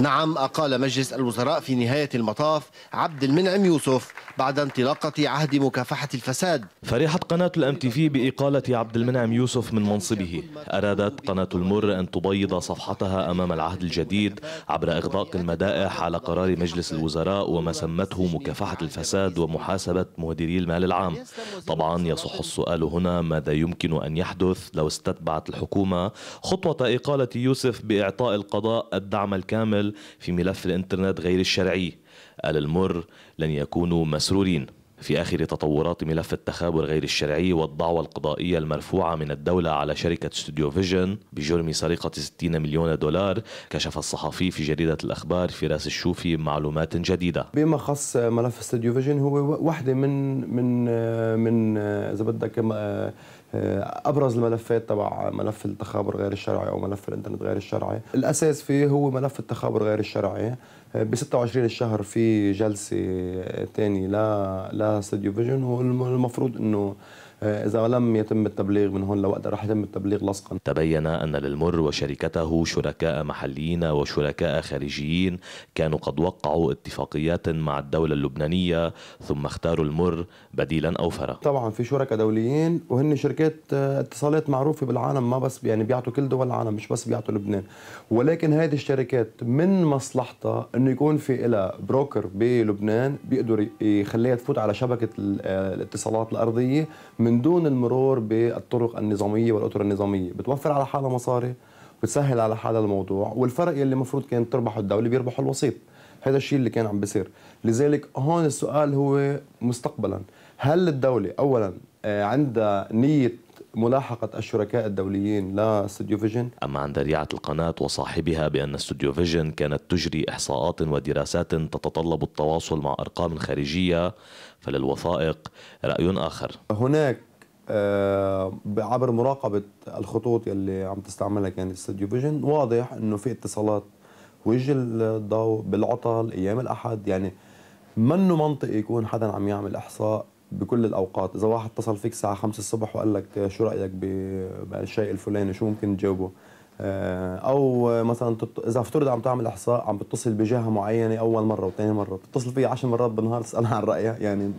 نعم أقال مجلس الوزراء في نهاية المطاف عبد المنعم يوسف بعد انطلاقة عهد مكافحة الفساد فرحت قناة الأم تي في بإقالة عبد المنعم يوسف من منصبه أرادت قناة المر أن تبيض صفحتها أمام العهد الجديد عبر إغضاق المدائح على قرار مجلس الوزراء وما سمته مكافحة الفساد ومحاسبة مديري المال العام طبعا يصح السؤال هنا ماذا يمكن أن يحدث لو استتبعت الحكومة خطوة إقالة يوسف بإعطاء القضاء الدعم الكامل العمل في ملف الانترنت غير الشرعي قال المر لن يكونوا مسرورين في آخر تطورات ملف التخابر غير الشرعي والدعوى القضائية المرفوعة من الدولة على شركة ستوديو فيجن بجرم سرقة 60 مليون دولار كشف الصحفي في جريدة الأخبار فراس الشوفي معلومات جديدة بما خص ملف ستوديو فيجن هو واحدة من من من إذا بدك آه، ابرز الملفات تبع ملف التخابر غير الشرعي او ملف الانترنت غير الشرعي الاساس فيه هو ملف التخابر غير الشرعي آه، ب 26 الشهر في جلسه ثانيه لا لا فيجن والمفروض انه آه، إذا لم يتم التبليغ من هون لوقتها رح يتم التبليغ لصقا تبين أن للمر وشركته شركاء محليين وشركاء خارجيين كانوا قد وقعوا اتفاقيات مع الدولة اللبنانية ثم اختاروا المر بديلا أوفر طبعا في شركاء دوليين وهن شركات آه، اتصالات معروفة بالعالم ما بس يعني بيعطوا كل دول العالم مش بس بيعطوا لبنان ولكن هذه الشركات من مصلحتها انه يكون في لها بروكر بلبنان بيقدر يخليها تفوت على شبكة آه، الاتصالات الأرضية من دون المرور بالطرق النظاميه والاطر النظاميه بتوفر على حالها مصاري بتسهل على حالها الموضوع والفرق يلي المفروض كانت تربحه الدوله بيربحه الوسيط هذا الشيء اللي كان عم بيصير لذلك هون السؤال هو مستقبلا هل الدوله اولا آه، عندها نيه ملاحقة الشركاء الدوليين لاستوديو فيجن؟ أما عن ذريعة القناة وصاحبها بأن استوديو فيجن كانت تجري إحصاءات ودراسات تتطلب التواصل مع أرقام خارجية فللوثائق رأي آخر هناك آه، عبر مراقبة الخطوط اللي عم تستعملها كانت استوديو فيجن واضح أنه في اتصالات وجه الضوء بالعطل أيام الأحد يعني منه منطقي يكون حدا عم يعمل إحصاء بكل الاوقات اذا واحد اتصل فيك الساعه 5 الصبح وقال لك شو رايك بالشيء الفلاني شو ممكن تجاوبه آه، او مثلا اذا افترض عم تعمل احصاء عم بتصل بجهه معينه اول مره وثاني مره بتتصل فيها 10 مرات بالنهار تسالها عن رايها يعني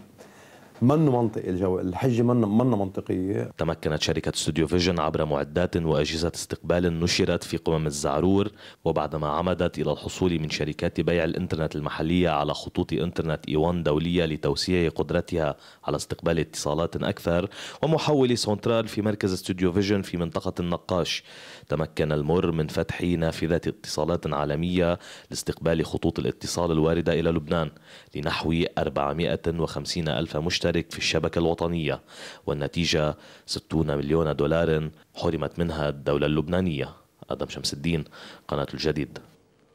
منه منطقي الجو الحجة منه منه منطقية تمكنت شركة استوديو فيجن عبر معدات وأجهزة استقبال نشرت في قمم الزعرور وبعدما عمدت إلى الحصول من شركات بيع الإنترنت المحلية على خطوط إنترنت إيوان دولية لتوسيع قدرتها على استقبال اتصالات أكثر ومحول سونترال في مركز استوديو فيجن في منطقة النقاش تمكن المر من فتح نافذة اتصالات عالمية لاستقبال خطوط الاتصال الواردة إلى لبنان لنحو 450 ألف مشترك مشترك في الشبكة الوطنية والنتيجة 60 مليون دولار حرمت منها الدولة اللبنانية أدم شمس الدين قناة الجديد